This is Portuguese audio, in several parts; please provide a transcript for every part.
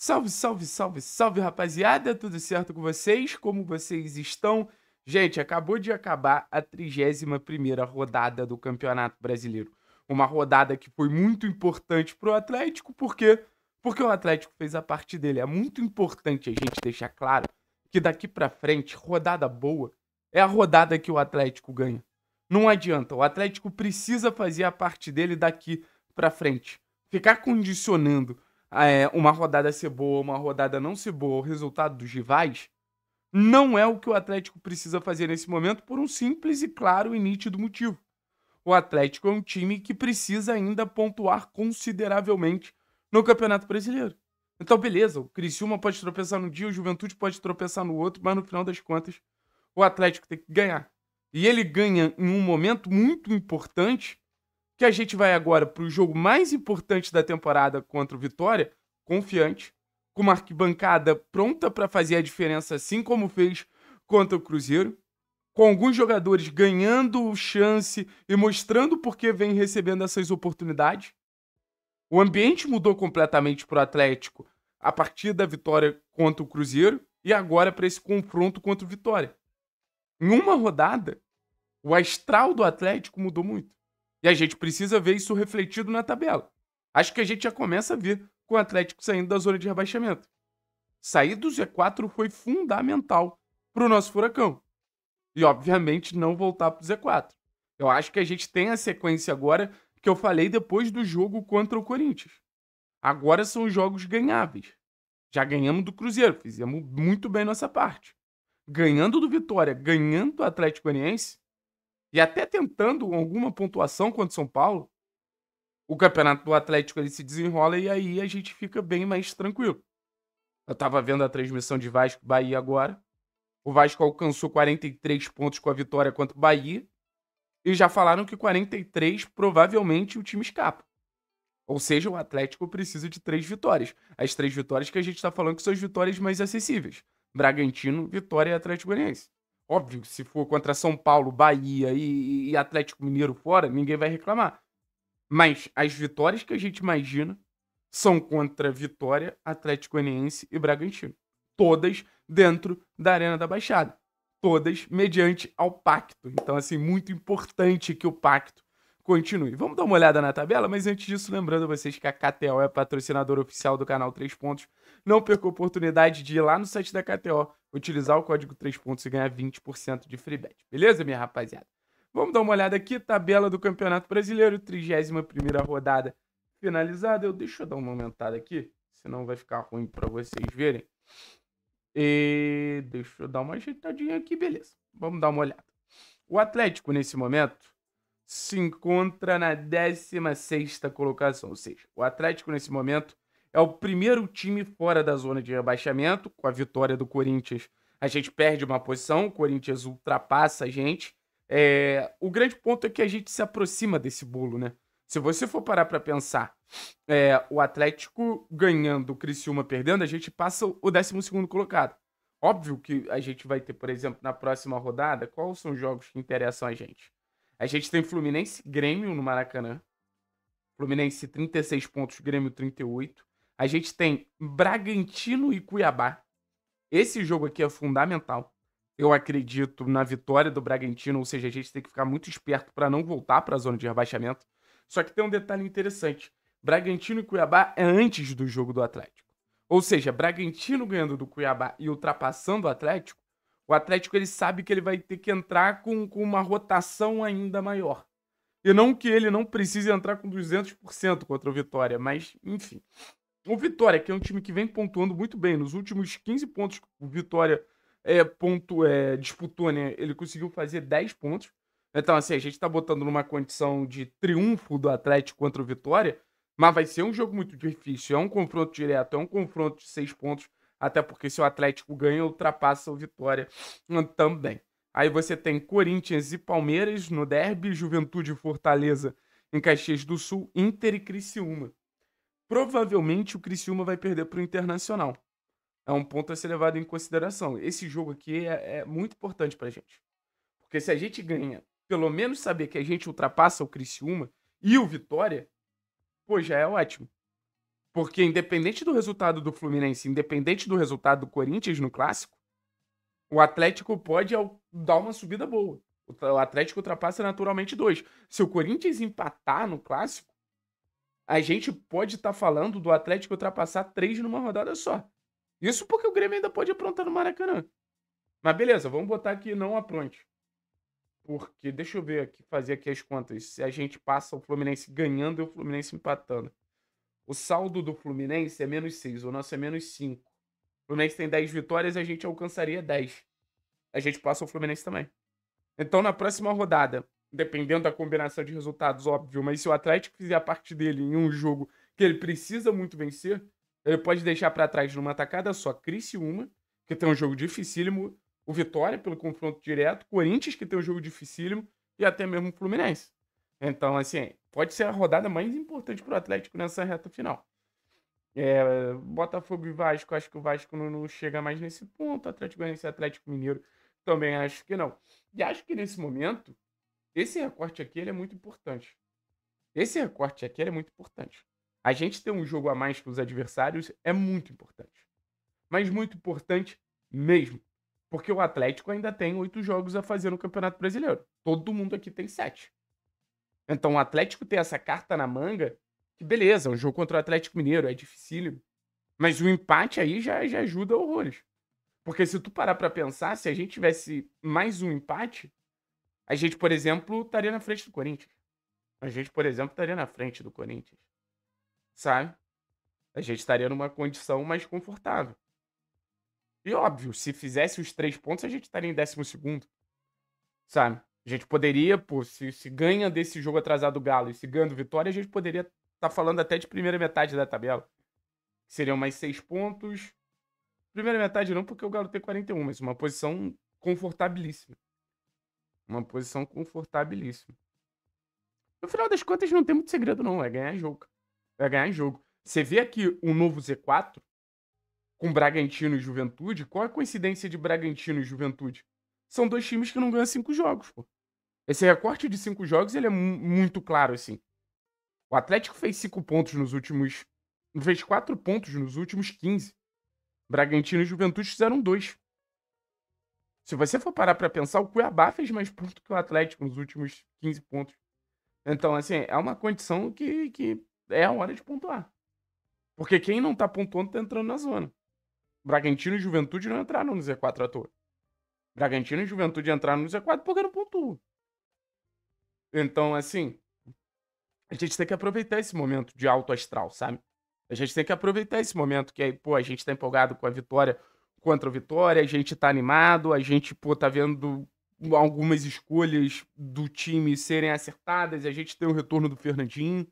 Salve, salve, salve, salve, rapaziada! Tudo certo com vocês? Como vocês estão? Gente, acabou de acabar a 31ª rodada do Campeonato Brasileiro. Uma rodada que foi muito importante para o Atlético, por quê? Porque o Atlético fez a parte dele. É muito importante a gente deixar claro que daqui para frente, rodada boa é a rodada que o Atlético ganha. Não adianta, o Atlético precisa fazer a parte dele daqui para frente. Ficar condicionando é, uma rodada ser boa, uma rodada não ser boa, o resultado dos rivais, não é o que o Atlético precisa fazer nesse momento por um simples e claro e nítido motivo. O Atlético é um time que precisa ainda pontuar consideravelmente no Campeonato Brasileiro. Então, beleza, o Criciúma pode tropeçar num dia, o Juventude pode tropeçar no outro, mas no final das contas, o Atlético tem que ganhar. E ele ganha em um momento muito importante que a gente vai agora para o jogo mais importante da temporada contra o Vitória, confiante, com uma arquibancada pronta para fazer a diferença, assim como fez contra o Cruzeiro, com alguns jogadores ganhando chance e mostrando por que vem recebendo essas oportunidades. O ambiente mudou completamente para o Atlético a partir da vitória contra o Cruzeiro e agora para esse confronto contra o Vitória. Em uma rodada, o astral do Atlético mudou muito. E a gente precisa ver isso refletido na tabela. Acho que a gente já começa a ver com o Atlético saindo da zona de rebaixamento. Sair do Z4 foi fundamental para o nosso furacão. E, obviamente, não voltar para o Z4. Eu acho que a gente tem a sequência agora que eu falei depois do jogo contra o Corinthians. Agora são os jogos ganháveis. Já ganhamos do Cruzeiro, fizemos muito bem nossa parte. Ganhando do Vitória, ganhando do Atlético Goianiense, e até tentando alguma pontuação contra o São Paulo, o campeonato do Atlético ele se desenrola e aí a gente fica bem mais tranquilo. Eu estava vendo a transmissão de Vasco Bahia agora. O Vasco alcançou 43 pontos com a vitória contra o Bahia. E já falaram que 43 provavelmente o time escapa. Ou seja, o Atlético precisa de três vitórias. As três vitórias que a gente está falando que são as vitórias mais acessíveis. Bragantino, Vitória e Atlético Goianiense. Óbvio se for contra São Paulo, Bahia e, e Atlético Mineiro fora, ninguém vai reclamar. Mas as vitórias que a gente imagina são contra Vitória, Atlético Goianiense e Bragantino. Todas dentro da Arena da Baixada. Todas mediante ao pacto. Então, assim, muito importante que o pacto continue. Vamos dar uma olhada na tabela, mas antes disso, lembrando vocês que a KTO é patrocinadora oficial do canal 3 Pontos. Não perca a oportunidade de ir lá no site da KTO, utilizar o código 3 Pontos e ganhar 20% de free bet. Beleza, minha rapaziada? Vamos dar uma olhada aqui, tabela do Campeonato Brasileiro, 31ª rodada finalizada. Eu deixa eu dar uma aumentada aqui, senão vai ficar ruim para vocês verem. E deixa eu dar uma ajeitadinha aqui, beleza. Vamos dar uma olhada. O Atlético nesse momento se encontra na 16ª colocação, ou seja, o Atlético nesse momento é o primeiro time fora da zona de rebaixamento, com a vitória do Corinthians a gente perde uma posição, o Corinthians ultrapassa a gente. É, o grande ponto é que a gente se aproxima desse bolo, né? Se você for parar para pensar, é, o Atlético ganhando, o Criciúma perdendo, a gente passa o 12 colocado. Óbvio que a gente vai ter, por exemplo, na próxima rodada, quais são os jogos que interessam a gente? A gente tem Fluminense Grêmio no Maracanã. Fluminense 36 pontos, Grêmio 38. A gente tem Bragantino e Cuiabá. Esse jogo aqui é fundamental. Eu acredito na vitória do Bragantino, ou seja, a gente tem que ficar muito esperto para não voltar para a zona de rebaixamento. Só que tem um detalhe interessante. Bragantino e Cuiabá é antes do jogo do Atlético. Ou seja, Bragantino ganhando do Cuiabá e ultrapassando o Atlético o Atlético ele sabe que ele vai ter que entrar com, com uma rotação ainda maior. E não que ele não precise entrar com 200% contra o Vitória, mas enfim. O Vitória, que é um time que vem pontuando muito bem, nos últimos 15 pontos o Vitória é, ponto, é, disputou, né? Ele conseguiu fazer 10 pontos. Então, assim, a gente está botando numa condição de triunfo do Atlético contra o Vitória, mas vai ser um jogo muito difícil. É um confronto direto, é um confronto de seis pontos. Até porque se o Atlético ganha, ultrapassa o Vitória também. Aí você tem Corinthians e Palmeiras no derby, Juventude e Fortaleza em Caxias do Sul, Inter e Criciúma. Provavelmente o Criciúma vai perder para o Internacional. É um ponto a ser levado em consideração. Esse jogo aqui é, é muito importante para a gente. Porque se a gente ganha, pelo menos saber que a gente ultrapassa o Criciúma e o Vitória, pô, já é ótimo. Porque independente do resultado do Fluminense, independente do resultado do Corinthians no clássico, o Atlético pode dar uma subida boa. O Atlético ultrapassa naturalmente dois. Se o Corinthians empatar no clássico, a gente pode estar tá falando do Atlético ultrapassar três numa rodada só. Isso porque o Grêmio ainda pode aprontar no Maracanã. Mas beleza, vamos botar aqui não apronte. Porque deixa eu ver aqui, fazer aqui as contas. Se a gente passa o Fluminense ganhando e o Fluminense empatando. O saldo do Fluminense é menos 6, o nosso é menos 5. O Fluminense tem 10 vitórias e a gente alcançaria 10. A gente passa o Fluminense também. Então, na próxima rodada, dependendo da combinação de resultados, óbvio, mas se o Atlético fizer a parte dele em um jogo que ele precisa muito vencer, ele pode deixar para trás numa atacada só Criciúma, que tem um jogo dificílimo, o Vitória pelo confronto direto, Corinthians, que tem um jogo dificílimo, e até mesmo o Fluminense. Então, assim, pode ser a rodada mais importante para o Atlético nessa reta final. É, Botafogo e Vasco, acho que o Vasco não, não chega mais nesse ponto. Atlético Goianiense e Atlético Mineiro também acho que não. E acho que nesse momento, esse recorte aqui é muito importante. Esse recorte aqui é muito importante. A gente ter um jogo a mais para os adversários é muito importante. Mas muito importante mesmo. Porque o Atlético ainda tem oito jogos a fazer no Campeonato Brasileiro. Todo mundo aqui tem sete. Então, o Atlético tem essa carta na manga, que beleza, é um jogo contra o Atlético Mineiro é dificílimo. Mas o empate aí já, já ajuda horrores. Porque se tu parar pra pensar, se a gente tivesse mais um empate, a gente, por exemplo, estaria na frente do Corinthians. A gente, por exemplo, estaria na frente do Corinthians. Sabe? A gente estaria numa condição mais confortável. E óbvio, se fizesse os três pontos, a gente estaria em décimo segundo. Sabe? A gente poderia, pô, se, se ganha desse jogo atrasado do Galo e se ganha Vitória, a gente poderia estar tá falando até de primeira metade da tabela. Seriam mais seis pontos. Primeira metade não, porque o Galo tem 41, mas uma posição confortabilíssima. Uma posição confortabilíssima. No final das contas, não tem muito segredo, não. É ganhar jogo. É ganhar jogo. Você vê aqui um novo Z4 com Bragantino e Juventude. Qual é a coincidência de Bragantino e Juventude? são dois times que não ganham cinco jogos, pô. Esse recorte de cinco jogos, ele é muito claro, assim. O Atlético fez cinco pontos nos últimos... Fez quatro pontos nos últimos 15. Bragantino e Juventude fizeram dois. Se você for parar pra pensar, o Cuiabá fez mais pontos que o Atlético nos últimos 15 pontos. Então, assim, é uma condição que, que é a hora de pontuar. Porque quem não tá pontuando tá entrando na zona. Bragantino e Juventude não entraram no Z4 à toa. Bragantino e Juventude entraram no Z4 porque não pontuou. Então, assim, a gente tem que aproveitar esse momento de alto astral, sabe? A gente tem que aproveitar esse momento que, aí pô, a gente tá empolgado com a vitória contra o Vitória, a gente tá animado, a gente, pô, tá vendo algumas escolhas do time serem acertadas, a gente tem o retorno do Fernandinho,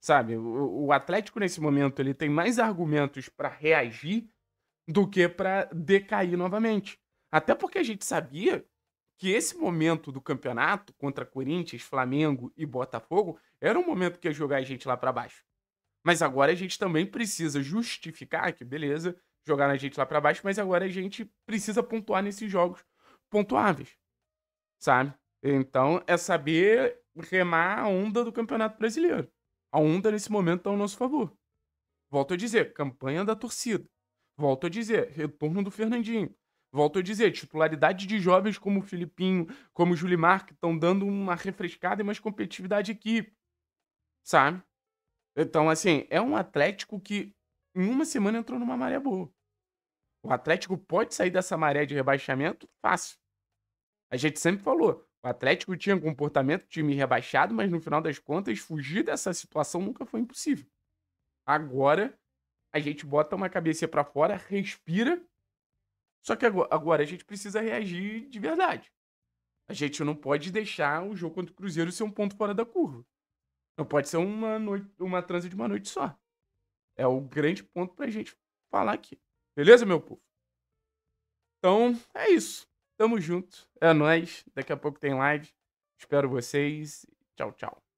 sabe? O, o Atlético, nesse momento, ele tem mais argumentos para reagir do que para decair novamente. Até porque a gente sabia que esse momento do campeonato contra Corinthians, Flamengo e Botafogo era um momento que ia jogar a gente lá para baixo. Mas agora a gente também precisa justificar que, beleza, jogar a gente lá para baixo, mas agora a gente precisa pontuar nesses jogos pontuáveis, sabe? Então é saber remar a onda do Campeonato Brasileiro. A onda nesse momento está ao nosso favor. Volto a dizer, campanha da torcida. Volto a dizer, retorno do Fernandinho. Volto a dizer, titularidade de jovens como o Filipinho, como o Julimar, que estão dando uma refrescada e mais competitividade aqui. Sabe? Então, assim, é um Atlético que em uma semana entrou numa maré boa. O Atlético pode sair dessa maré de rebaixamento fácil. A gente sempre falou, o Atlético tinha comportamento de time rebaixado, mas no final das contas, fugir dessa situação nunca foi impossível. Agora, a gente bota uma cabeça para fora, respira só que agora a gente precisa reagir de verdade. A gente não pode deixar o jogo contra o Cruzeiro ser um ponto fora da curva. Não pode ser uma, noite, uma transa de uma noite só. É o grande ponto pra gente falar aqui. Beleza, meu povo? Então, é isso. Tamo junto. É nóis. Daqui a pouco tem live. Espero vocês. Tchau, tchau.